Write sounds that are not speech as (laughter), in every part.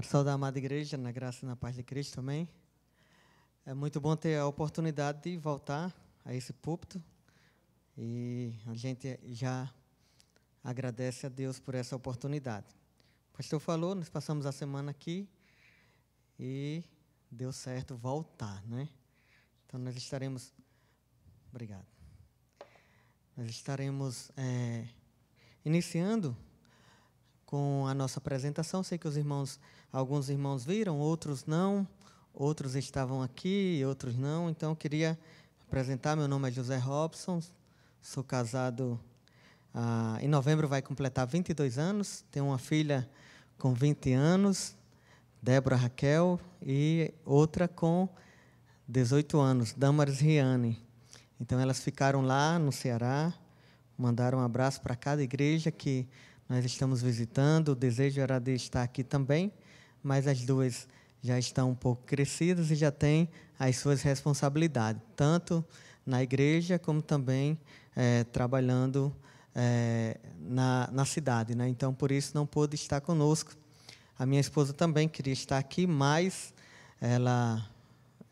Quero saudar a amada igreja, na graça e na paz de Cristo, também. É muito bom ter a oportunidade de voltar a esse púlpito e a gente já agradece a Deus por essa oportunidade. O pastor falou, nós passamos a semana aqui e deu certo voltar, né? Então nós estaremos. Obrigado. Nós estaremos é, iniciando com a nossa apresentação. Sei que os irmãos, alguns irmãos viram, outros não, outros estavam aqui, outros não. Então, queria apresentar. Meu nome é José Robson, sou casado. Ah, em novembro vai completar 22 anos. Tenho uma filha com 20 anos, Débora Raquel, e outra com 18 anos, Damaris Riane. Então elas ficaram lá no Ceará, mandaram um abraço para cada igreja que nós estamos visitando. O desejo era de estar aqui também, mas as duas já estão um pouco crescidas e já têm as suas responsabilidades, tanto na igreja como também é, trabalhando é, na, na cidade. Né? Então, por isso, não pôde estar conosco. A minha esposa também queria estar aqui, mas ela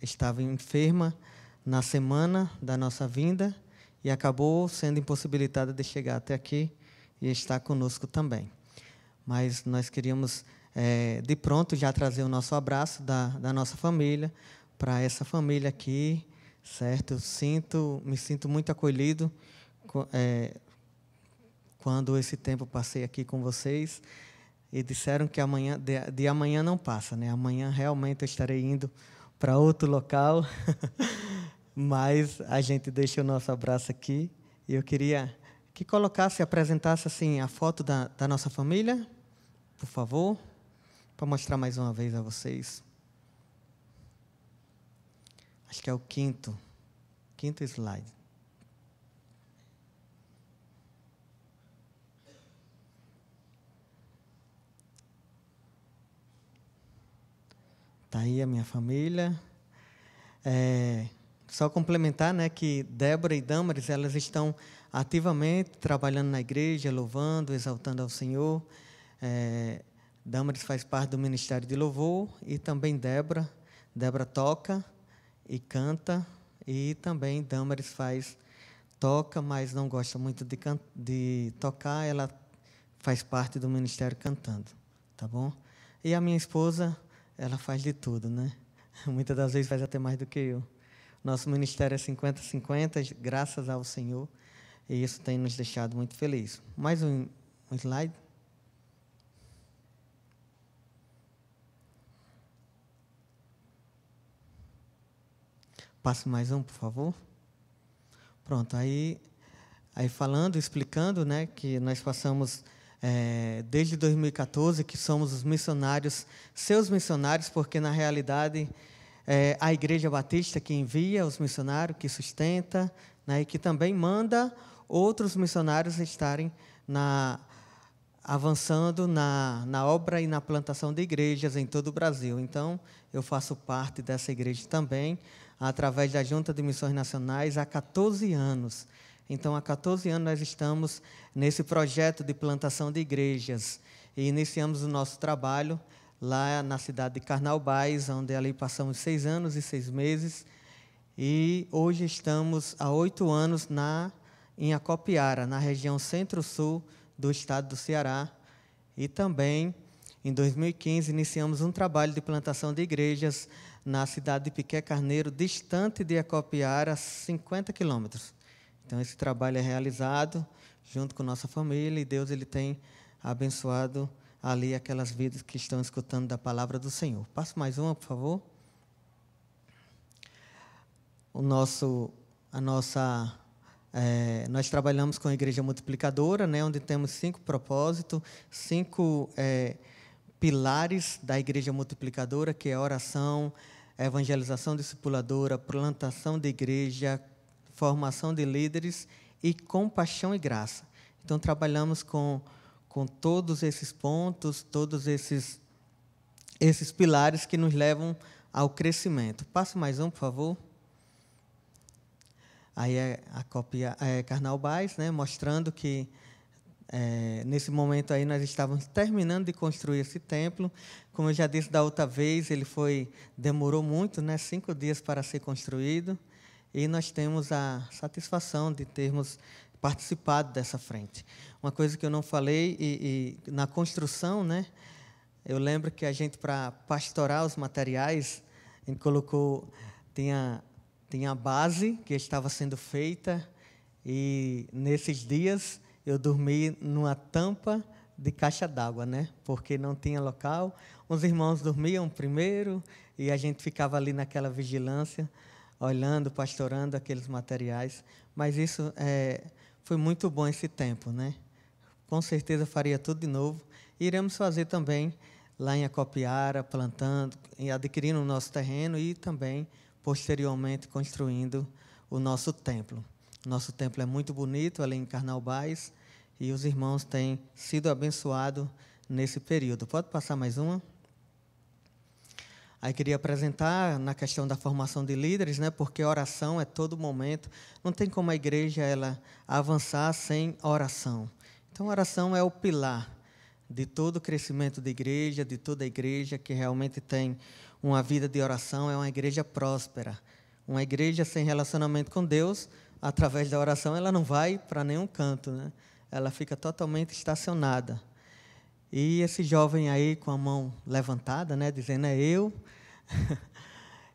estava enferma na semana da nossa vinda e acabou sendo impossibilitada de chegar até aqui e está conosco também. Mas nós queríamos, é, de pronto, já trazer o nosso abraço da, da nossa família para essa família aqui, certo? Eu sinto, me sinto muito acolhido é, quando esse tempo passei aqui com vocês e disseram que amanhã de, de amanhã não passa, né? Amanhã realmente eu estarei indo para outro local, (laughs) mas a gente deixa o nosso abraço aqui e eu queria que colocasse, apresentasse assim a foto da, da nossa família, por favor, para mostrar mais uma vez a vocês. Acho que é o quinto, quinto slide. Tá aí a minha família. É, só complementar, né, que Débora e Damaris elas estão ativamente trabalhando na igreja, louvando, exaltando ao Senhor. É, Damaris faz parte do Ministério de Louvor e também Débora. Débora toca e canta e também Damaris faz toca, mas não gosta muito de, de tocar. Ela faz parte do ministério cantando, tá bom? E a minha esposa, ela faz de tudo, né? (laughs) Muitas das vezes faz até mais do que eu. Nosso ministério é 50-50, graças ao Senhor. E isso tem nos deixado muito felizes. Mais um, um slide. Passe mais um, por favor. Pronto, aí, aí falando, explicando, né, que nós passamos é, desde 2014 que somos os missionários, seus missionários, porque na realidade é a Igreja Batista que envia os missionários, que sustenta, né, e que também manda outros missionários estarem na, avançando na, na obra e na plantação de igrejas em todo o Brasil. Então, eu faço parte dessa igreja também, através da Junta de Missões Nacionais, há 14 anos. Então, há 14 anos nós estamos nesse projeto de plantação de igrejas e iniciamos o nosso trabalho lá na cidade de Carnaubais, onde ali passamos seis anos e seis meses. E hoje estamos há oito anos na em Acopiara, na região centro-sul do estado do Ceará. E também, em 2015, iniciamos um trabalho de plantação de igrejas na cidade de Piqué Carneiro, distante de Acopiara, 50 quilômetros. Então, esse trabalho é realizado junto com nossa família e Deus ele tem abençoado ali aquelas vidas que estão escutando da palavra do Senhor. Passo mais uma, por favor. O nosso, a nossa é, nós trabalhamos com a Igreja Multiplicadora, né, onde temos cinco propósitos, cinco é, pilares da Igreja Multiplicadora, que é oração, evangelização discipuladora, plantação de igreja, formação de líderes e compaixão e graça. Então, trabalhamos com, com todos esses pontos, todos esses, esses pilares que nos levam ao crescimento. Passe mais um, por favor. Aí é a cópia é Carnal Bais, né, mostrando que é, nesse momento aí nós estávamos terminando de construir esse templo. Como eu já disse da outra vez, ele foi demorou muito, né, cinco dias para ser construído. E nós temos a satisfação de termos participado dessa frente. Uma coisa que eu não falei e, e na construção, né, eu lembro que a gente para pastorar os materiais, a gente colocou tinha tinha a base que estava sendo feita e nesses dias eu dormi numa tampa de caixa d'água, né? Porque não tinha local. Os irmãos dormiam primeiro e a gente ficava ali naquela vigilância, olhando, pastorando aqueles materiais. Mas isso é, foi muito bom esse tempo, né? Com certeza faria tudo de novo. iremos fazer também lá em Acopiara, plantando, adquirindo o nosso terreno e também posteriormente construindo o nosso templo. nosso templo é muito bonito, ali em Carnaubais, e os irmãos têm sido abençoados nesse período. Pode passar mais uma? Aí queria apresentar na questão da formação de líderes, né? Porque oração é todo momento. Não tem como a igreja ela avançar sem oração. Então, oração é o pilar de todo o crescimento da igreja, de toda a igreja que realmente tem uma vida de oração é uma igreja próspera. Uma igreja sem relacionamento com Deus, através da oração, ela não vai para nenhum canto, né? Ela fica totalmente estacionada. E esse jovem aí com a mão levantada, né, dizendo é eu. (laughs)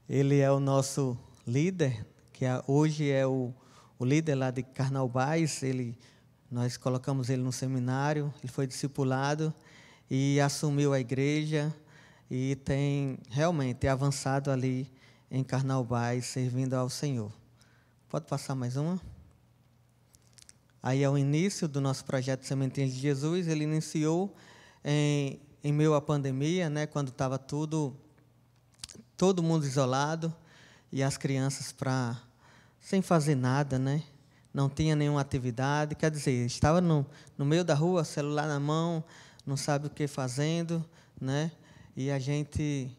Ele é o nosso líder, que é, hoje é o, o líder lá de Carnaubais. Ele, nós colocamos ele no seminário, ele foi discipulado e assumiu a igreja e tem realmente avançado ali em Carnaubais, servindo ao Senhor. Pode passar mais uma? Aí é o início do nosso projeto Sementinhas de Jesus. Ele iniciou em, em meio à pandemia, né, quando estava tudo, todo mundo isolado e as crianças para sem fazer nada, né? Não tinha nenhuma atividade, quer dizer, estava no, no meio da rua, celular na mão, não sabe o que fazendo, né? E a gente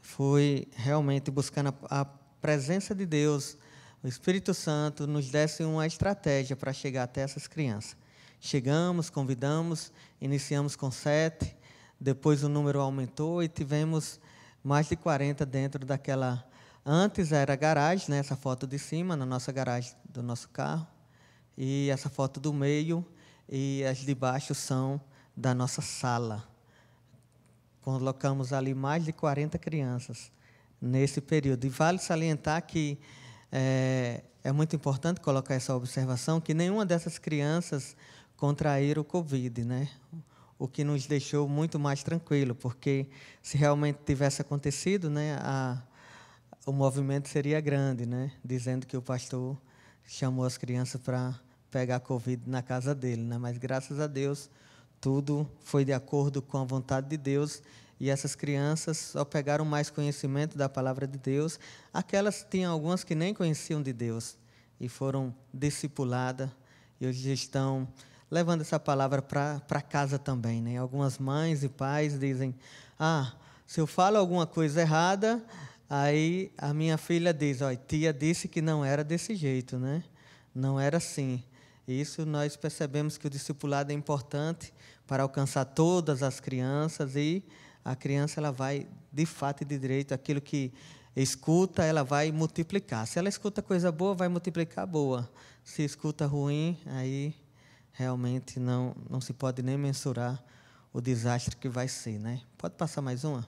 foi realmente buscando a, a presença de Deus, o Espírito Santo nos desse uma estratégia para chegar até essas crianças. Chegamos, convidamos, iniciamos com sete, depois o número aumentou e tivemos mais de 40 dentro daquela. Antes era garagem, né? essa foto de cima, na nossa garagem do nosso carro, e essa foto do meio e as de baixo são da nossa sala. Colocamos ali mais de 40 crianças nesse período. E vale salientar que é, é muito importante colocar essa observação que nenhuma dessas crianças contraíram o Covid, né? O que nos deixou muito mais tranquilo, porque se realmente tivesse acontecido, né, a, o movimento seria grande, né? Dizendo que o pastor chamou as crianças para pegar Covid na casa dele, né? Mas graças a Deus tudo foi de acordo com a vontade de Deus e essas crianças só pegaram mais conhecimento da palavra de Deus. Aquelas tinham algumas que nem conheciam de Deus e foram discipuladas e hoje estão levando essa palavra para casa também. Né? Algumas mães e pais dizem: Ah, se eu falo alguma coisa errada, aí a minha filha diz: oi tia disse que não era desse jeito, né? Não era assim isso nós percebemos que o discipulado é importante para alcançar todas as crianças e a criança ela vai de fato e de direito aquilo que escuta, ela vai multiplicar. Se ela escuta coisa boa, vai multiplicar boa. Se escuta ruim, aí realmente não não se pode nem mensurar o desastre que vai ser, né? Pode passar mais uma?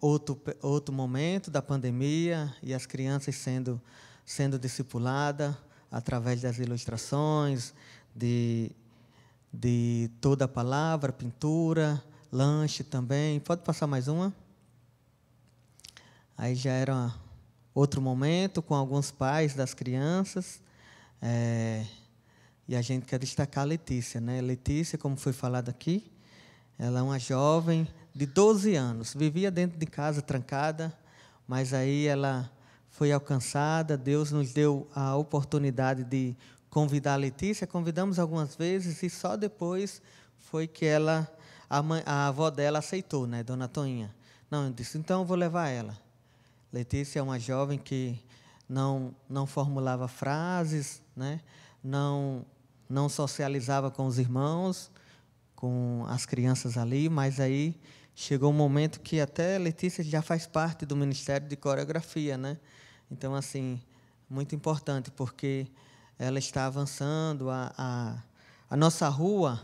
Outro, outro momento da pandemia e as crianças sendo, sendo discipuladas, através das ilustrações, de, de toda a palavra, pintura, lanche também. Pode passar mais uma? Aí já era outro momento com alguns pais das crianças. É, e a gente quer destacar a Letícia. Né? Letícia, como foi falado aqui, ela é uma jovem de 12 anos, vivia dentro de casa trancada, mas aí ela foi alcançada, Deus nos deu a oportunidade de convidar a Letícia, convidamos algumas vezes e só depois foi que ela a, mãe, a avó dela aceitou, né, Dona Toinha. Não, eu disse, então eu vou levar ela. Letícia é uma jovem que não não formulava frases, né? Não não socializava com os irmãos, com as crianças ali, mas aí chegou um momento que até Letícia já faz parte do Ministério de Coreografia, né? Então, assim, muito importante, porque ela está avançando, a, a, a nossa rua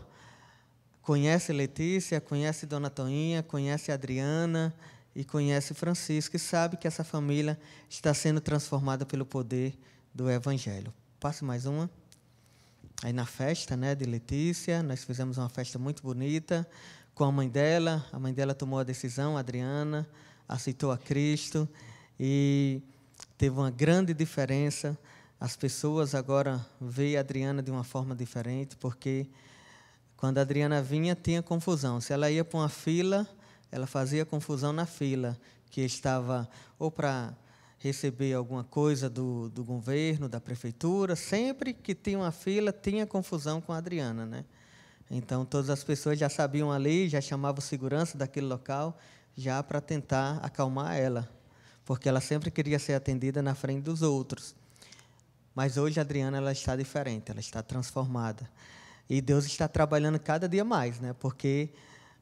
conhece Letícia, conhece Dona Toinha, conhece Adriana e conhece Francisco e sabe que essa família está sendo transformada pelo poder do Evangelho. Passe mais uma. Aí na festa né, de Letícia, nós fizemos uma festa muito bonita, com a mãe dela. A mãe dela tomou a decisão, a Adriana, aceitou a Cristo e teve uma grande diferença. As pessoas agora veem a Adriana de uma forma diferente, porque quando a Adriana vinha, tinha confusão. Se ela ia para uma fila, ela fazia confusão na fila, que estava ou para receber alguma coisa do, do governo, da prefeitura. Sempre que tinha uma fila, tinha confusão com a Adriana, né? Então, todas as pessoas já sabiam a lei, já chamavam segurança daquele local, já para tentar acalmar ela, porque ela sempre queria ser atendida na frente dos outros. Mas hoje a Adriana ela está diferente, ela está transformada. E Deus está trabalhando cada dia mais, né? porque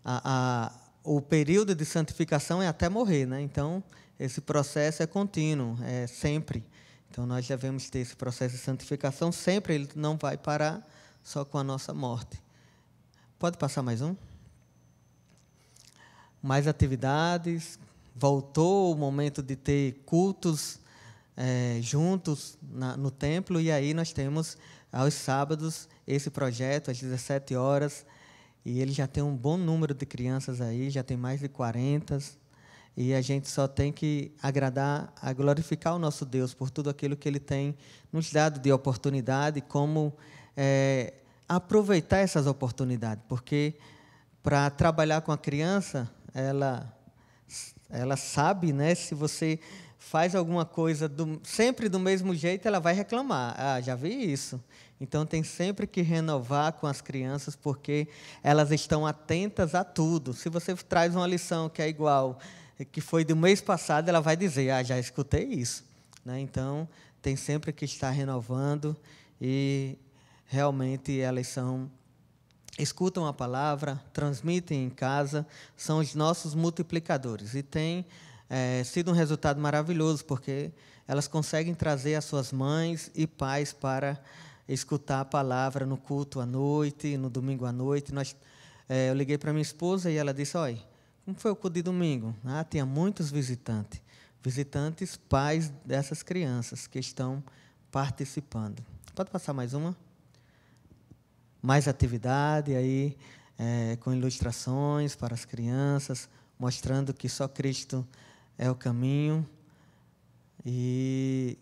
a, a, o período de santificação é até morrer. Né? Então, esse processo é contínuo, é sempre. Então, nós devemos ter esse processo de santificação sempre, ele não vai parar só com a nossa morte. Pode passar mais um? Mais atividades. Voltou o momento de ter cultos é, juntos na, no templo, e aí nós temos aos sábados esse projeto, às 17 horas. E ele já tem um bom número de crianças aí, já tem mais de 40. E a gente só tem que agradar, a glorificar o nosso Deus por tudo aquilo que Ele tem nos dado de oportunidade, como é, aproveitar essas oportunidades, porque para trabalhar com a criança, ela, ela sabe, né? Se você faz alguma coisa do, sempre do mesmo jeito, ela vai reclamar. Ah, já vi isso. Então tem sempre que renovar com as crianças, porque elas estão atentas a tudo. Se você traz uma lição que é igual, que foi do mês passado, ela vai dizer: Ah, já escutei isso. Né? Então tem sempre que estar renovando e realmente elas são escutam a palavra, transmitem em casa, são os nossos multiplicadores e tem é, sido um resultado maravilhoso porque elas conseguem trazer as suas mães e pais para escutar a palavra no culto à noite, no domingo à noite. Nós, é, eu liguei para minha esposa e ela disse: oi, como foi o culto de domingo? Ah, tinha muitos visitantes, visitantes, pais dessas crianças que estão participando. Pode passar mais uma? mais atividade aí é, com ilustrações para as crianças, mostrando que só Cristo é o caminho. E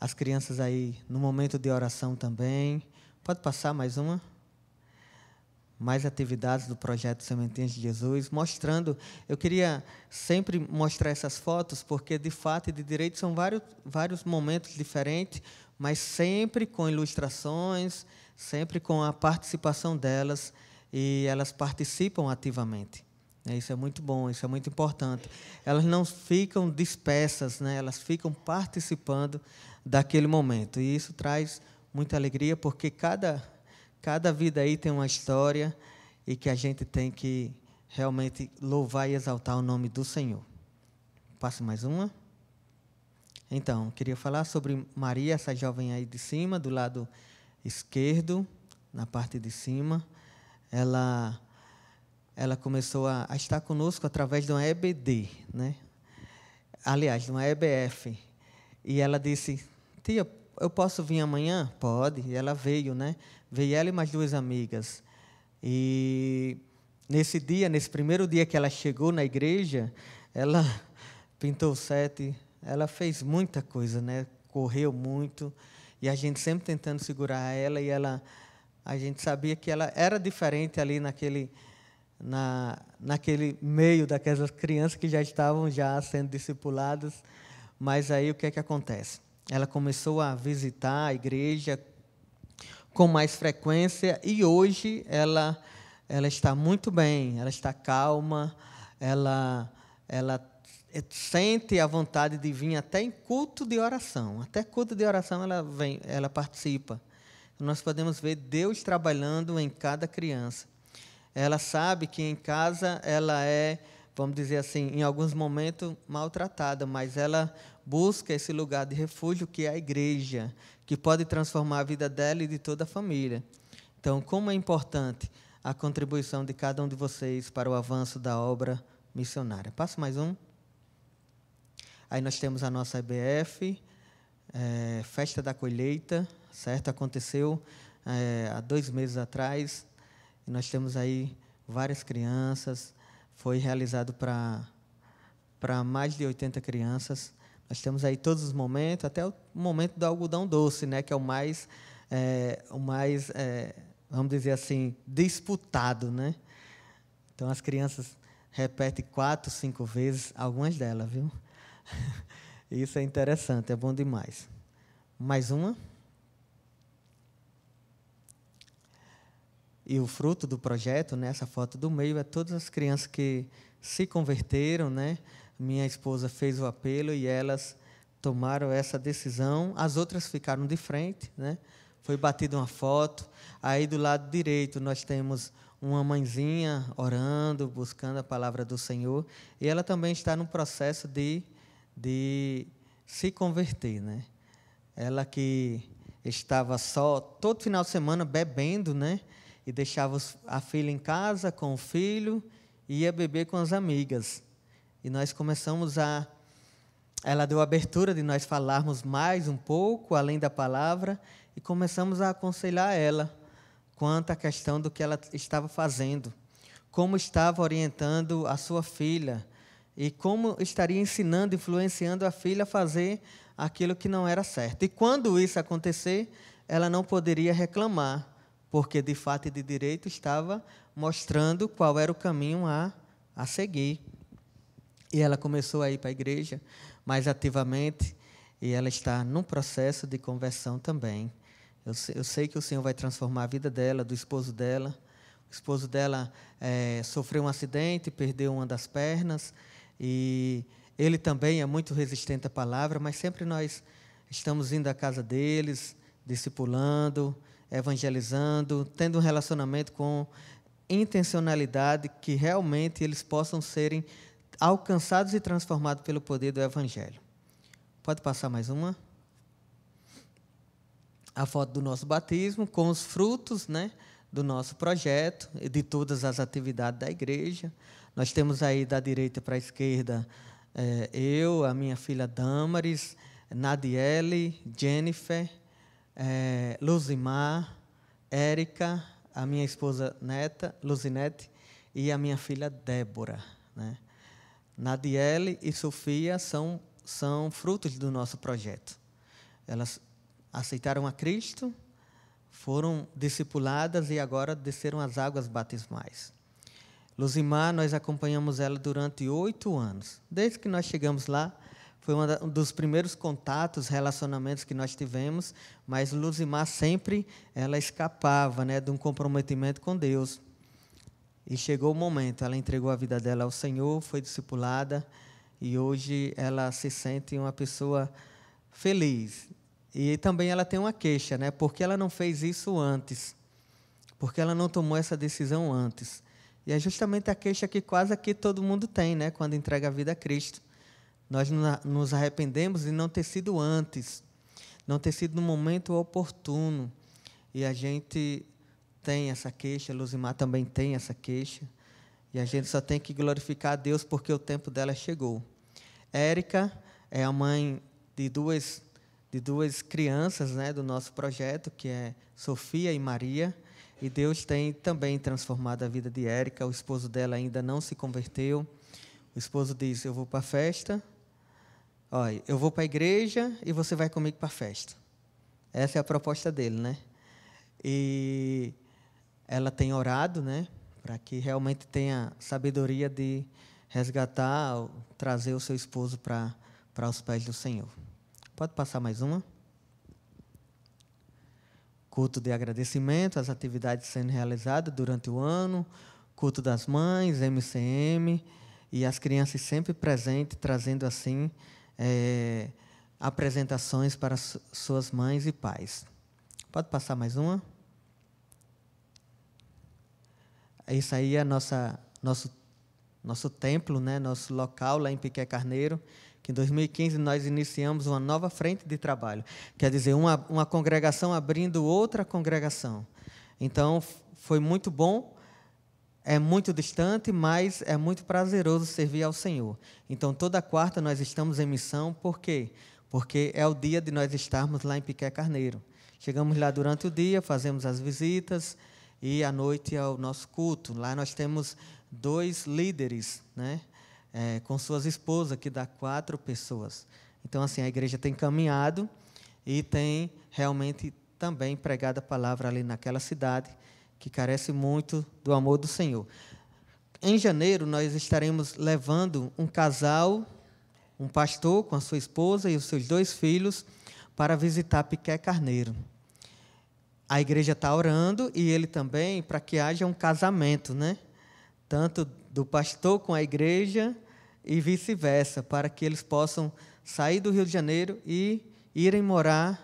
as crianças aí no momento de oração também. Pode passar mais uma? mais atividades do projeto Sementinhas de Jesus, mostrando. Eu queria sempre mostrar essas fotos, porque de fato e de direito são vários, vários momentos diferentes, mas sempre com ilustrações sempre com a participação delas e elas participam ativamente. Né? Isso é muito bom, isso é muito importante. Elas não ficam dispersas, né? elas ficam participando daquele momento. E isso traz muita alegria, porque cada, cada vida aí tem uma história e que a gente tem que realmente louvar e exaltar o nome do Senhor. Passe mais uma. Então, queria falar sobre Maria, essa jovem aí de cima, do lado esquerdo, na parte de cima. Ela, ela começou a, a estar conosco através de uma EBD, né? aliás, de uma EBF. E ela disse: Tia, eu posso vir amanhã? Pode. E ela veio, né? Veio ela e mais duas amigas. E nesse dia, nesse primeiro dia que ela chegou na igreja, ela (laughs) pintou sete, ela fez muita coisa, né? Correu muito. E a gente sempre tentando segurar ela e ela a gente sabia que ela era diferente ali naquele na, naquele meio daquelas crianças que já estavam já sendo discipuladas. Mas aí o que é que acontece? Ela começou a visitar a igreja com mais frequência e hoje ela ela está muito bem, ela está calma, ela ela é, sente a vontade de vir até em culto de oração. Até culto de oração ela vem, ela participa. Nós podemos ver Deus trabalhando em cada criança. Ela sabe que em casa ela é, vamos dizer assim, em alguns momentos maltratada, mas ela busca esse lugar de refúgio que é a igreja, que pode transformar a vida dela e de toda a família. Então, como é importante a contribuição de cada um de vocês para o avanço da obra missionária. Passo mais um. Aí nós temos a nossa EBF, é, Festa da Colheita, certo? Aconteceu é, há dois meses atrás. E nós temos aí várias crianças. Foi realizado para mais de 80 crianças. Nós temos aí todos os momentos, até o momento do algodão doce, né? Que é o mais, é, o mais é, vamos dizer assim, disputado, né? Então as crianças repetem quatro, cinco vezes, algumas delas, viu? (laughs) Isso é interessante, é bom demais. Mais uma. E o fruto do projeto, né, foto do meio, é todas as crianças que se converteram. Né? Minha esposa fez o apelo e elas tomaram essa decisão. As outras ficaram de frente. Né? Foi batida uma foto. Aí, do lado direito, nós temos uma mãezinha orando, buscando a palavra do Senhor. E ela também está no processo de de se converter, né? Ela que estava só todo final de semana bebendo, né? E deixava a filha em casa com o filho e ia beber com as amigas. E nós começamos a ela deu a abertura de nós falarmos mais um pouco além da palavra e começamos a aconselhar ela quanto à questão do que ela estava fazendo, como estava orientando a sua filha e como estaria ensinando, influenciando a filha a fazer aquilo que não era certo. E quando isso acontecer, ela não poderia reclamar, porque de fato e de direito estava mostrando qual era o caminho a, a seguir. E ela começou a ir para a igreja mais ativamente, e ela está num processo de conversão também. Eu, eu sei que o Senhor vai transformar a vida dela, do esposo dela. O esposo dela é, sofreu um acidente, perdeu uma das pernas, e ele também é muito resistente à palavra, mas sempre nós estamos indo à casa deles, discipulando, evangelizando, tendo um relacionamento com intencionalidade que realmente eles possam serem alcançados e transformados pelo poder do evangelho. Pode passar mais uma? A foto do nosso batismo com os frutos, né, do nosso projeto e de todas as atividades da igreja. Nós temos aí da direita para a esquerda é, eu, a minha filha Damaris, Nadiele, Jennifer, é, Luzimar, Érica, a minha esposa neta, Luzinete, e a minha filha Débora. Né? Nadiele e Sofia são, são frutos do nosso projeto. Elas aceitaram a Cristo, foram discipuladas e agora desceram as águas batismais. Luzimar, nós acompanhamos ela durante oito anos. Desde que nós chegamos lá, foi um dos primeiros contatos, relacionamentos que nós tivemos, mas Luzimar sempre ela escapava né, de um comprometimento com Deus. E chegou o momento, ela entregou a vida dela ao Senhor, foi discipulada, e hoje ela se sente uma pessoa feliz. E também ela tem uma queixa, né? Porque ela não fez isso antes. Porque ela não tomou essa decisão antes. E é justamente a queixa que quase aqui todo mundo tem, né, quando entrega a vida a Cristo. Nós nos arrependemos de não ter sido antes, não ter sido no momento oportuno. E a gente tem essa queixa, Luzimar também tem essa queixa. E a gente só tem que glorificar a Deus porque o tempo dela chegou. Érica é a mãe de duas de duas crianças, né, do nosso projeto, que é Sofia e Maria. E Deus tem também transformado a vida de Érica. O esposo dela ainda não se converteu. O esposo diz: Eu vou para a festa, olha, eu vou para a igreja e você vai comigo para a festa. Essa é a proposta dele, né? E ela tem orado, né? Para que realmente tenha sabedoria de resgatar, trazer o seu esposo para os pés do Senhor. Pode passar mais uma? culto de agradecimento às atividades sendo realizadas durante o ano, culto das mães, MCM, e as crianças sempre presentes, trazendo assim é, apresentações para suas mães e pais. Pode passar mais uma? Isso aí é nossa, nosso, nosso templo, né? nosso local lá em Piquet Carneiro, que em 2015 nós iniciamos uma nova frente de trabalho, quer dizer, uma, uma congregação abrindo outra congregação. Então, foi muito bom, é muito distante, mas é muito prazeroso servir ao Senhor. Então, toda quarta nós estamos em missão, por quê? Porque é o dia de nós estarmos lá em Piqué Carneiro. Chegamos lá durante o dia, fazemos as visitas e à noite é o nosso culto. Lá nós temos dois líderes, né? é, com suas esposas, que dá quatro pessoas. Então, assim, a igreja tem caminhado e tem realmente também pregado a palavra ali naquela cidade, que carece muito do amor do Senhor. Em janeiro, nós estaremos levando um casal, um pastor com a sua esposa e os seus dois filhos, para visitar Piqué Carneiro. A igreja está orando e ele também para que haja um casamento, né? Tanto do pastor com a igreja e vice-versa, para que eles possam sair do Rio de Janeiro e irem morar.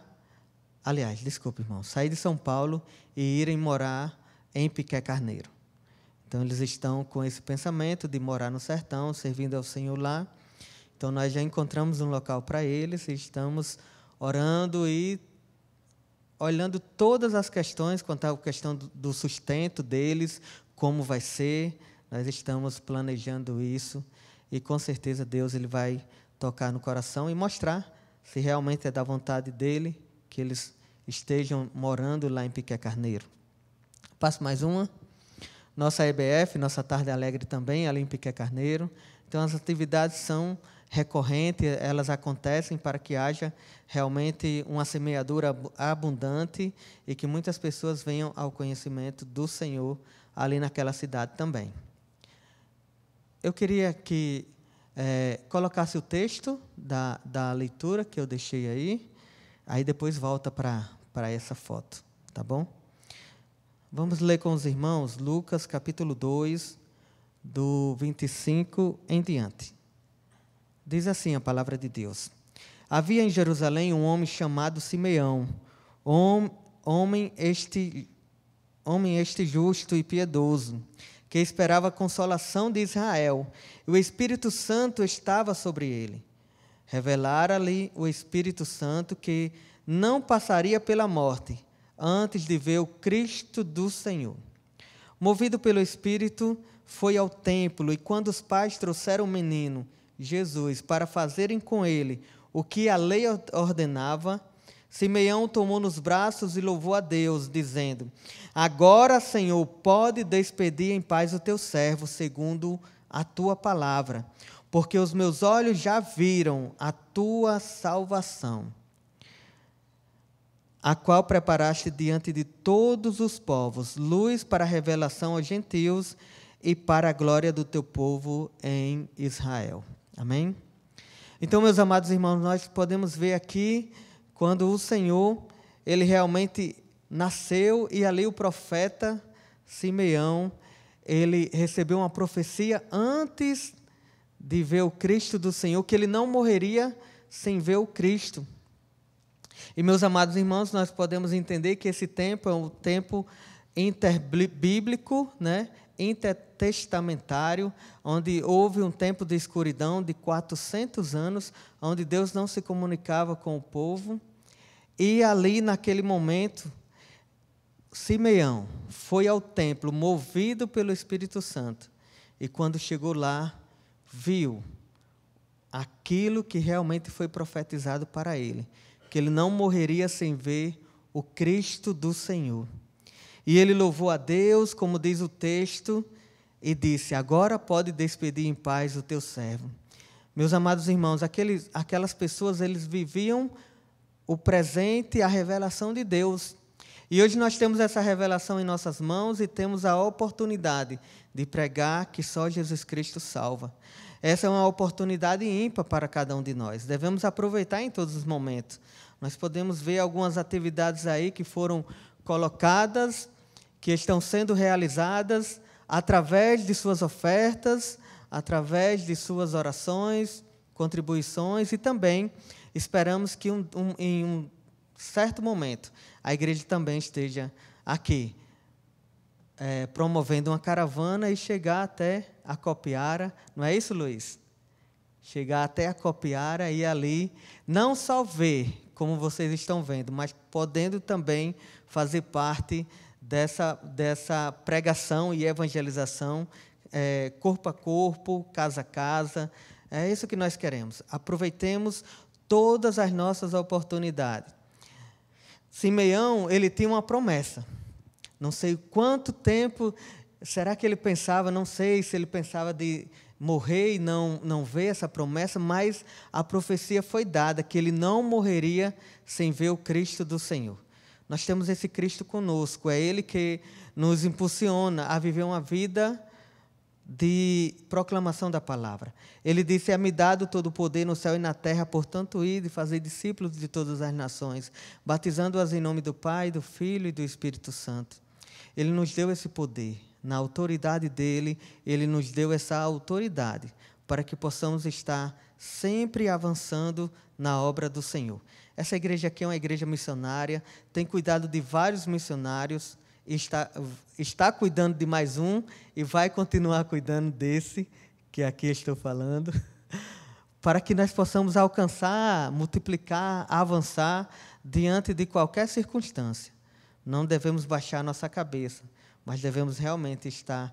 Aliás, desculpe, irmão, sair de São Paulo e irem morar em Piqué Carneiro. Então, eles estão com esse pensamento de morar no sertão, servindo ao Senhor lá. Então, nós já encontramos um local para eles e estamos orando e olhando todas as questões, quanto à questão do sustento deles, como vai ser. Nós estamos planejando isso e com certeza Deus ele vai tocar no coração e mostrar se realmente é da vontade dele que eles estejam morando lá em Piqué Carneiro. Passo mais uma. Nossa EBF, nossa Tarde Alegre também, ali em Piqué Carneiro. Então, as atividades são recorrentes, elas acontecem para que haja realmente uma semeadura abundante e que muitas pessoas venham ao conhecimento do Senhor ali naquela cidade também eu queria que é, colocasse o texto da, da leitura que eu deixei aí, aí depois volta para essa foto, tá bom? Vamos ler com os irmãos Lucas capítulo 2, do 25 em diante. Diz assim a palavra de Deus: Havia em Jerusalém um homem chamado Simeão, homem este, homem este justo e piedoso que esperava a consolação de Israel, e o Espírito Santo estava sobre ele. Revelara-lhe o Espírito Santo que não passaria pela morte antes de ver o Cristo do Senhor. Movido pelo Espírito, foi ao templo, e quando os pais trouxeram o menino, Jesus, para fazerem com ele o que a lei ordenava, Simeão tomou nos braços e louvou a Deus, dizendo: Agora, Senhor, pode despedir em paz o teu servo, segundo a tua palavra, porque os meus olhos já viram a tua salvação, a qual preparaste diante de todos os povos, luz para a revelação aos gentios e para a glória do teu povo em Israel. Amém? Então, meus amados irmãos, nós podemos ver aqui quando o Senhor, ele realmente nasceu e ali o profeta Simeão, ele recebeu uma profecia antes de ver o Cristo do Senhor, que ele não morreria sem ver o Cristo. E meus amados irmãos, nós podemos entender que esse tempo é um tempo interbíblico, né? intertestamentário, onde houve um tempo de escuridão de 400 anos, onde Deus não se comunicava com o povo. E ali, naquele momento, Simeão foi ao templo movido pelo Espírito Santo. E quando chegou lá, viu aquilo que realmente foi profetizado para ele, que ele não morreria sem ver o Cristo do Senhor. E ele louvou a Deus, como diz o texto, e disse: Agora pode despedir em paz o teu servo. Meus amados irmãos, aqueles, aquelas pessoas, eles viviam o presente, a revelação de Deus. E hoje nós temos essa revelação em nossas mãos e temos a oportunidade de pregar que só Jesus Cristo salva. Essa é uma oportunidade ímpar para cada um de nós. Devemos aproveitar em todos os momentos. Nós podemos ver algumas atividades aí que foram colocadas que estão sendo realizadas através de suas ofertas, através de suas orações, contribuições e também esperamos que um, um, em um certo momento a igreja também esteja aqui é, promovendo uma caravana e chegar até a Copiara, não é isso, Luiz? Chegar até a Copiara e ali não só ver como vocês estão vendo, mas podendo também fazer parte dessa, dessa pregação e evangelização é, corpo a corpo, casa a casa. É isso que nós queremos. Aproveitemos todas as nossas oportunidades. Simeão, ele tinha uma promessa. Não sei quanto tempo, será que ele pensava, não sei se ele pensava de morrer e não, não ver essa promessa, mas a profecia foi dada que ele não morreria sem ver o Cristo do Senhor. Nós temos esse Cristo conosco, é Ele que nos impulsiona a viver uma vida de proclamação da palavra. Ele disse: É-me dado todo o poder no céu e na terra, portanto, ide e fazei discípulos de todas as nações, batizando-as em nome do Pai, do Filho e do Espírito Santo. Ele nos deu esse poder, na autoridade dele, ele nos deu essa autoridade para que possamos estar sempre avançando na obra do Senhor. Essa igreja aqui é uma igreja missionária, tem cuidado de vários missionários, está, está cuidando de mais um e vai continuar cuidando desse que aqui estou falando, (laughs) para que nós possamos alcançar, multiplicar, avançar diante de qualquer circunstância. Não devemos baixar nossa cabeça, mas devemos realmente estar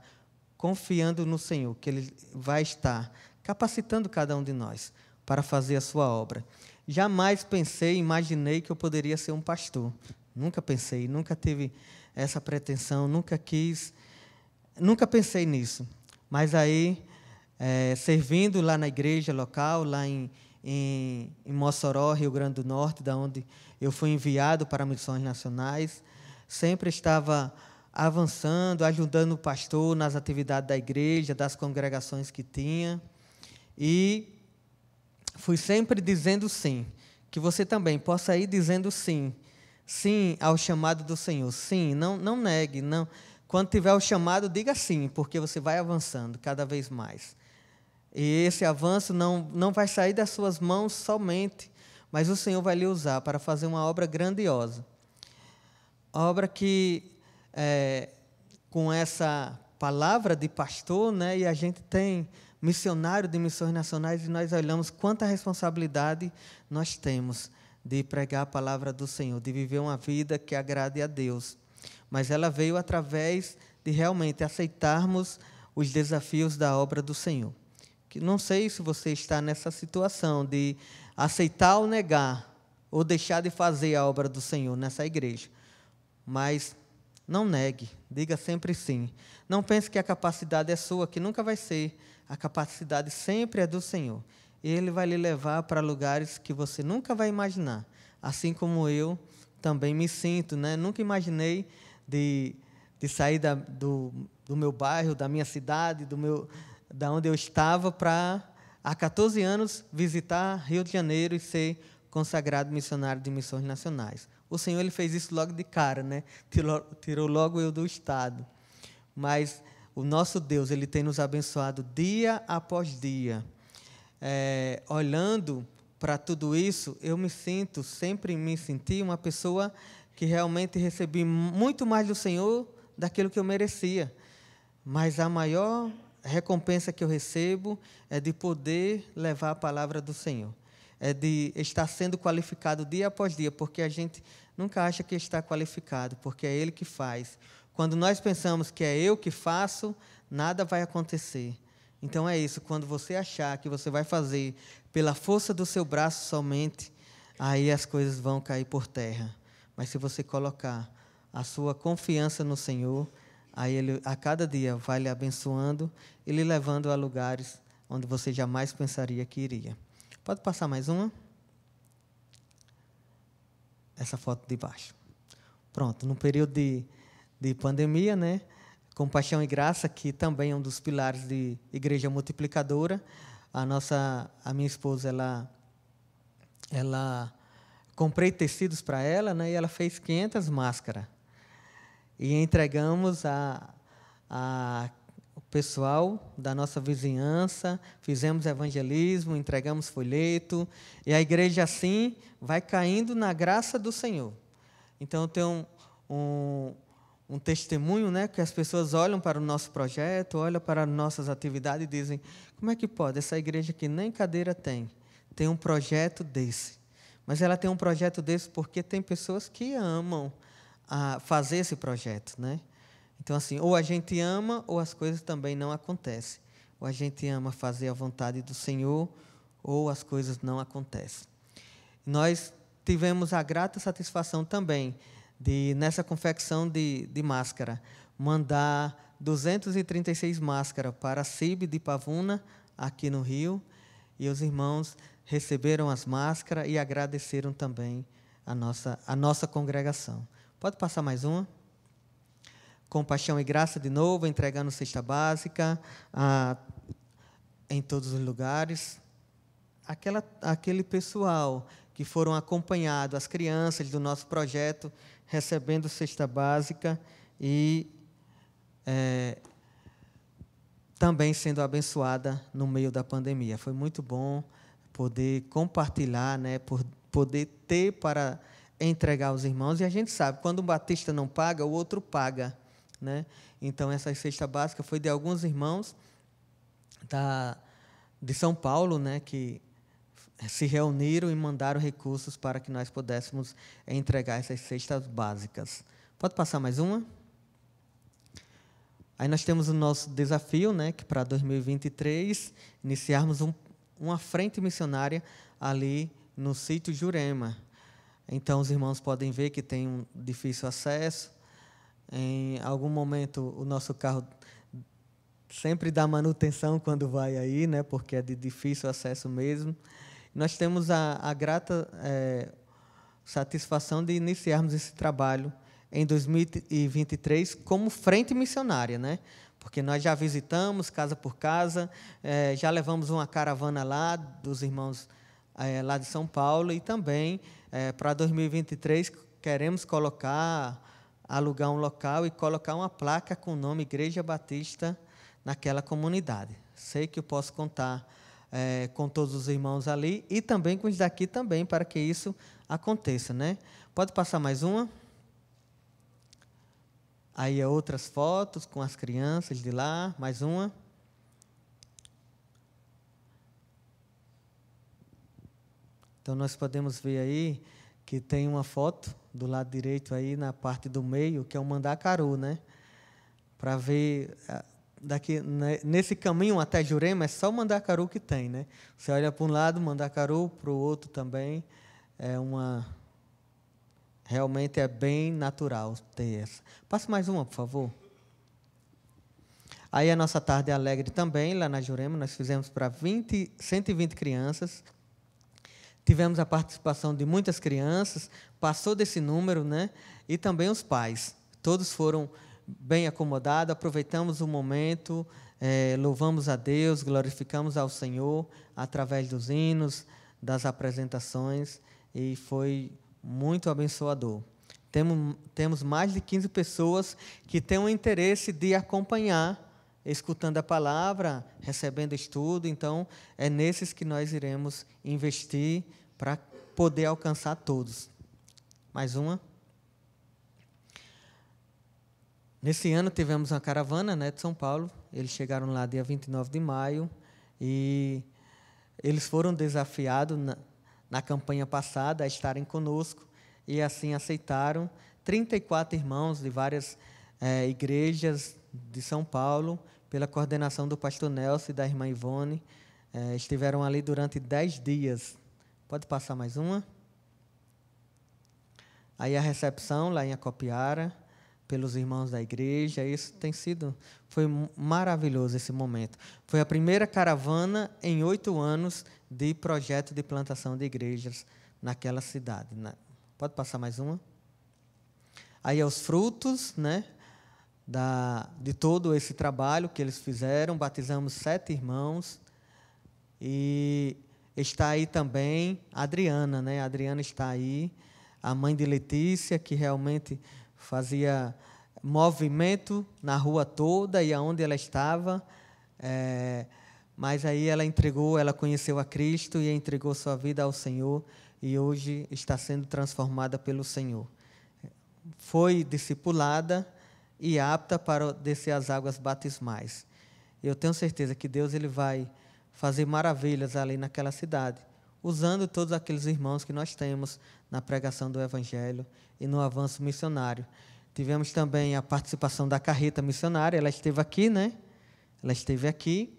confiando no Senhor, que Ele vai estar capacitando cada um de nós para fazer a sua obra. Jamais pensei, imaginei que eu poderia ser um pastor. Nunca pensei, nunca tive essa pretensão, nunca quis, nunca pensei nisso. Mas aí, é, servindo lá na igreja local, lá em, em, em Mossoró, Rio Grande do Norte, da onde eu fui enviado para missões nacionais, sempre estava avançando, ajudando o pastor nas atividades da igreja, das congregações que tinha. E fui sempre dizendo sim. Que você também possa ir dizendo sim. Sim ao chamado do Senhor. Sim, não, não negue. não. Quando tiver o chamado, diga sim, porque você vai avançando cada vez mais. E esse avanço não, não vai sair das suas mãos somente, mas o Senhor vai lhe usar para fazer uma obra grandiosa. Obra que, é, com essa palavra de pastor, né, e a gente tem missionário de missões nacionais e nós olhamos quanta responsabilidade nós temos de pregar a palavra do Senhor, de viver uma vida que agrade a Deus. Mas ela veio através de realmente aceitarmos os desafios da obra do Senhor. Que não sei se você está nessa situação de aceitar ou negar ou deixar de fazer a obra do Senhor nessa igreja. Mas não negue, diga sempre sim. Não pense que a capacidade é sua, que nunca vai ser, a capacidade sempre é do Senhor. Ele vai lhe levar para lugares que você nunca vai imaginar. Assim como eu também me sinto, né? Nunca imaginei de, de sair da, do, do meu bairro, da minha cidade, do meu, da onde eu estava, para há 14 anos visitar Rio de Janeiro e ser consagrado missionário de missões nacionais. O Senhor ele fez isso logo de cara, né? Tirou, tirou logo eu do estado. Mas o nosso Deus, ele tem nos abençoado dia após dia. É, olhando para tudo isso, eu me sinto, sempre me senti uma pessoa que realmente recebi muito mais do Senhor daquilo que eu merecia. Mas a maior recompensa que eu recebo é de poder levar a palavra do Senhor. É de estar sendo qualificado dia após dia, porque a gente nunca acha que está qualificado, porque é Ele que faz. Quando nós pensamos que é eu que faço, nada vai acontecer. Então é isso, quando você achar que você vai fazer pela força do seu braço somente, aí as coisas vão cair por terra. Mas se você colocar a sua confiança no Senhor, aí ele a cada dia vai lhe abençoando e lhe levando a lugares onde você jamais pensaria que iria. Pode passar mais uma? Essa foto de baixo. Pronto, No período de de pandemia, né? Compaixão e Graça, que também é um dos pilares de Igreja Multiplicadora. A nossa, a minha esposa, ela, ela comprei tecidos para ela, né? E ela fez 500 máscaras e entregamos a, a o pessoal da nossa vizinhança, fizemos evangelismo, entregamos folheto e a igreja assim vai caindo na graça do Senhor. Então eu tenho um, um um testemunho, né, que as pessoas olham para o nosso projeto, olham para nossas atividades e dizem: como é que pode essa igreja que nem cadeira tem, tem um projeto desse? Mas ela tem um projeto desse porque tem pessoas que amam a ah, fazer esse projeto, né? Então assim, ou a gente ama ou as coisas também não acontecem. Ou a gente ama fazer a vontade do Senhor ou as coisas não acontecem. Nós tivemos a grata satisfação também de nessa confecção de, de máscara, mandar 236 máscaras para a CIB de Pavuna, aqui no Rio, e os irmãos receberam as máscaras e agradeceram também a nossa, a nossa congregação. Pode passar mais uma? Compaixão e graça de novo, entregando cesta básica a, em todos os lugares. Aquela, aquele pessoal que foram acompanhados, as crianças do nosso projeto recebendo cesta básica e é, também sendo abençoada no meio da pandemia. Foi muito bom poder compartilhar, né, por, poder ter para entregar aos irmãos. E a gente sabe, quando um batista não paga, o outro paga. Né? Então, essa cesta básica foi de alguns irmãos da, de São Paulo, né, que se reuniram e mandaram recursos para que nós pudéssemos entregar essas cestas básicas. Pode passar mais uma? Aí nós temos o nosso desafio, né, que para 2023 iniciarmos um, uma frente missionária ali no sítio Jurema. Então os irmãos podem ver que tem um difícil acesso. Em algum momento o nosso carro sempre dá manutenção quando vai aí, né, porque é de difícil acesso mesmo. Nós temos a, a grata é, satisfação de iniciarmos esse trabalho em 2023 como frente missionária, né? Porque nós já visitamos casa por casa, é, já levamos uma caravana lá dos irmãos é, lá de São Paulo e também é, para 2023 queremos colocar, alugar um local e colocar uma placa com o nome Igreja Batista naquela comunidade. Sei que eu posso contar é, com todos os irmãos ali e também com os daqui também, para que isso aconteça, né? Pode passar mais uma? Aí é outras fotos com as crianças de lá, mais uma. Então nós podemos ver aí que tem uma foto do lado direito aí na parte do meio, que é o mandacaru, né? Para ver ah, daqui né, nesse caminho até Jurema é só Mandacaru que tem, né? Você olha para um lado, Mandacaru, para o outro também é uma realmente é bem natural ter essa. Passa mais uma, por favor. Aí a nossa tarde alegre também, lá na Jurema, nós fizemos para 20, 120 crianças. Tivemos a participação de muitas crianças, passou desse número, né? E também os pais. Todos foram bem acomodado, aproveitamos o momento, é, louvamos a Deus, glorificamos ao Senhor através dos hinos, das apresentações e foi muito abençoador. Temos, temos mais de 15 pessoas que têm o interesse de acompanhar, escutando a palavra, recebendo estudo, então é nesses que nós iremos investir para poder alcançar todos. Mais uma? Nesse ano tivemos uma caravana né, de São Paulo. Eles chegaram lá dia 29 de maio e eles foram desafiados na, na campanha passada a estarem conosco e assim aceitaram. 34 irmãos de várias é, igrejas de São Paulo, pela coordenação do pastor Nelson e da irmã Ivone, é, estiveram ali durante 10 dias. Pode passar mais uma? Aí a recepção lá em Acopiara pelos irmãos da igreja. Isso tem sido foi maravilhoso esse momento. Foi a primeira caravana em oito anos de projeto de plantação de igrejas naquela cidade. Né? Pode passar mais uma? Aí é os frutos, né? Da, de todo esse trabalho que eles fizeram, batizamos sete irmãos e está aí também a Adriana, né? A Adriana está aí, a mãe de Letícia, que realmente fazia movimento na rua toda e aonde ela estava. É, mas aí ela entregou, ela conheceu a Cristo e entregou sua vida ao Senhor e hoje está sendo transformada pelo Senhor. Foi discipulada e apta para descer as águas batismais. Eu tenho certeza que Deus ele vai fazer maravilhas ali naquela cidade usando todos aqueles irmãos que nós temos na pregação do Evangelho e no avanço missionário. Tivemos também a participação da carreta missionária, ela esteve aqui, né? Ela esteve aqui.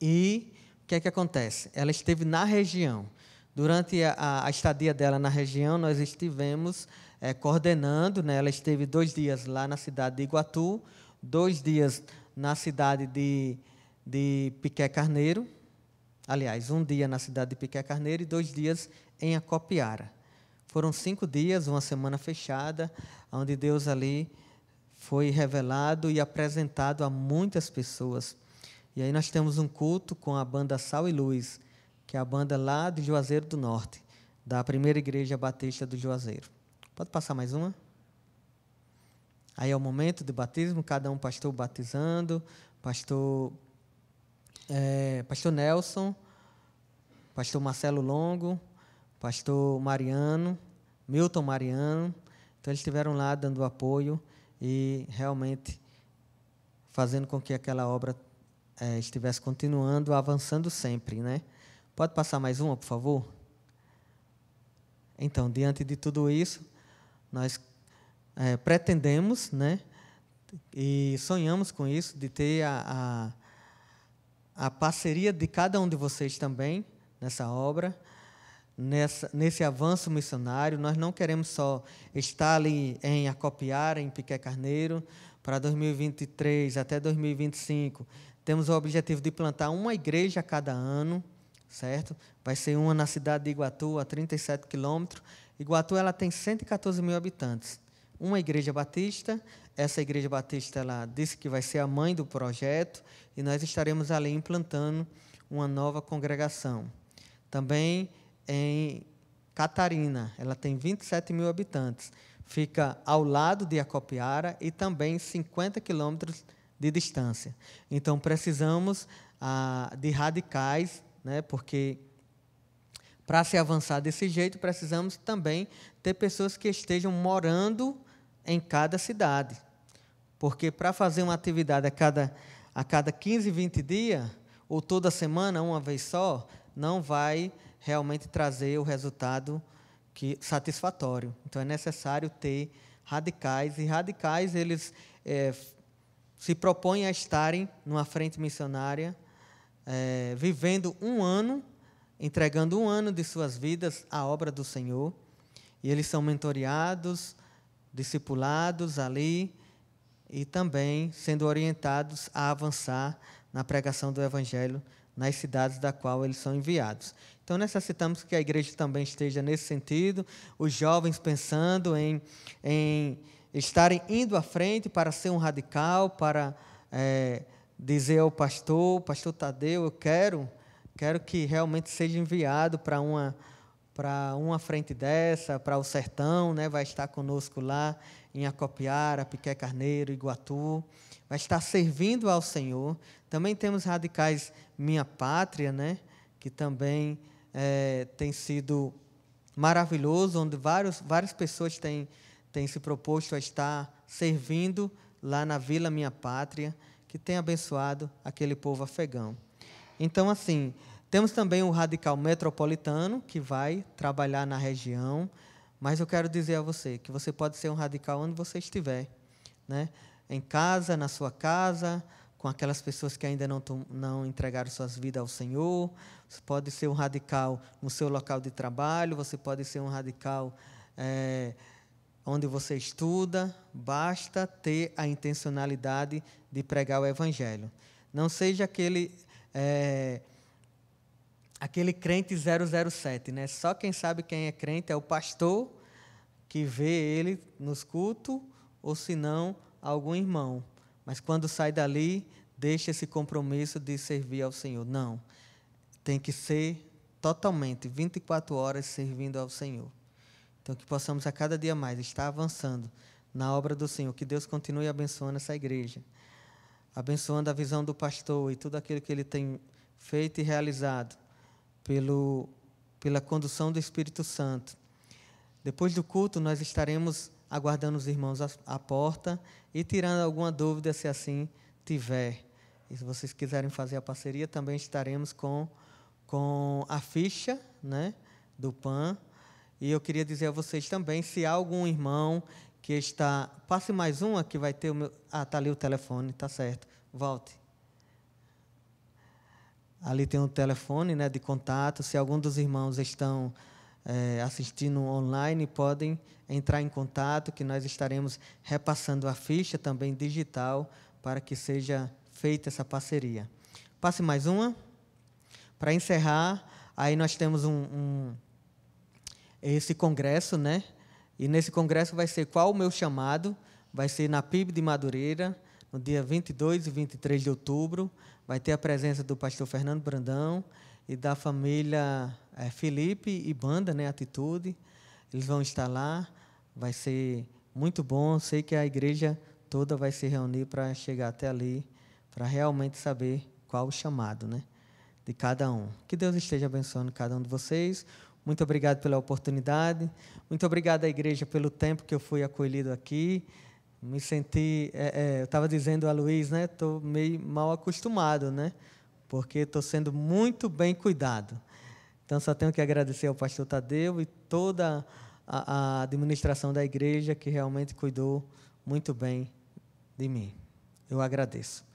E o que é que acontece? Ela esteve na região. Durante a, a estadia dela na região, nós estivemos é, coordenando, né? ela esteve dois dias lá na cidade de Iguatu, dois dias na cidade de, de Piqué Carneiro, Aliás, um dia na cidade de Piquet Carneiro e dois dias em Acopiara. Foram cinco dias, uma semana fechada, onde Deus ali foi revelado e apresentado a muitas pessoas. E aí nós temos um culto com a banda Sal e Luz, que é a banda lá de Juazeiro do Norte, da primeira igreja batista do Juazeiro. Pode passar mais uma? Aí é o momento do batismo, cada um pastor batizando, pastor é, pastor Nelson, pastor Marcelo Longo, pastor Mariano, Milton Mariano. Então, eles estiveram lá dando apoio e realmente fazendo com que aquela obra é, estivesse continuando, avançando sempre. Né? Pode passar mais uma, por favor? Então, diante de tudo isso, nós é, pretendemos né, e sonhamos com isso, de ter a, a parceria de cada um de vocês também nessa obra, nessa, nesse avanço missionário. Nós não queremos só estar ali em Acopiara, em Piqué Carneiro, para 2023 até 2025. Temos o objetivo de plantar uma igreja a cada ano, certo? Vai ser uma na cidade de Iguatu, a 37 quilômetros. Iguatu ela tem 114 mil habitantes uma igreja batista. Essa igreja batista ela disse que vai ser a mãe do projeto e nós estaremos ali implantando uma nova congregação. Também em Catarina, ela tem 27 mil habitantes. Fica ao lado de Acopiara e também 50 quilômetros de distância. Então, precisamos ah, de radicais, né, porque para se avançar desse jeito, precisamos também ter pessoas que estejam morando em cada cidade. Porque para fazer uma atividade a cada, a cada 15, 20 dias, ou toda semana, uma vez só, não vai realmente trazer o resultado que satisfatório. Então é necessário ter radicais, e radicais eles é, se propõem a estarem numa frente missionária, é, vivendo um ano, entregando um ano de suas vidas à obra do Senhor, e eles são mentoriados, discipulados ali e também sendo orientados a avançar na pregação do Evangelho nas cidades da qual eles são enviados. Então necessitamos que a igreja também esteja nesse sentido, os jovens pensando em, em estarem indo à frente para ser um radical, para é, dizer ao pastor, pastor Tadeu, eu quero, quero que realmente seja enviado para uma para uma frente dessa, para o sertão, né? vai estar conosco lá em Acopiara, Piqué Carneiro, Iguatu, vai estar servindo ao Senhor. Também temos radicais Minha Pátria, né? que também é, tem sido maravilhoso, onde vários, várias pessoas têm, têm se proposto a estar servindo lá na Vila Minha Pátria, que tem abençoado aquele povo afegão. Então, assim, temos também o radical metropolitano, que vai trabalhar na região, mas eu quero dizer a você que você pode ser um radical onde você estiver, né? Em casa, na sua casa, com aquelas pessoas que ainda não, não entregaram suas vidas ao Senhor. Você pode ser um radical no seu local de trabalho, você pode ser um radical é, onde você estuda. Basta ter a intencionalidade de pregar o Evangelho. Não seja aquele é, aquele crente 007, né? Só quem sabe quem é crente é o pastor que vê ele nos cultos, ou se não, algum irmão. Mas quando sai dali, deixa esse compromisso de servir ao Senhor. Não. Tem que ser totalmente 24 horas servindo ao Senhor. Então que possamos a cada dia mais estar avançando na obra do Senhor, que Deus continue abençoando essa igreja, abençoando a visão do pastor e tudo aquilo que ele tem feito e realizado pelo, pela condução do Espírito Santo. Depois do culto, nós estaremos aguardando os irmãos à, à porta e tirando alguma dúvida, se assim tiver. E se vocês quiserem fazer a parceria, também estaremos com, com a ficha né, do PAN. E eu queria dizer a vocês também, se há algum irmão que está. Passe mais uma que vai ter o meu. Ah, está ali o telefone, tá certo. Volte. Ali tem um telefone né, de contato. Se algum dos irmãos estão é, assistindo online, podem entrar em contato, que nós estaremos repassando a ficha também digital para que seja feita essa parceria. Passe mais uma. Para encerrar, aí nós temos um, um, esse congresso, né? E nesse congresso vai ser qual o meu chamado? Vai ser na PIB de Madureira, no dia 22 e 23 de outubro, Vai ter a presença do pastor Fernando Brandão e da família é, Felipe e Banda, né, Atitude. Eles vão estar lá. Vai ser muito bom. Sei que a igreja toda vai se reunir para chegar até ali, para realmente saber qual o chamado, né, de cada um. Que Deus esteja abençoando cada um de vocês. Muito obrigado pela oportunidade. Muito obrigado à igreja pelo tempo que eu fui acolhido aqui me senti, é, é, eu estava dizendo a Luiz, né? Estou meio mal acostumado, né? Porque estou sendo muito bem cuidado. Então só tenho que agradecer ao pastor Tadeu e toda a, a administração da igreja que realmente cuidou muito bem de mim. Eu agradeço.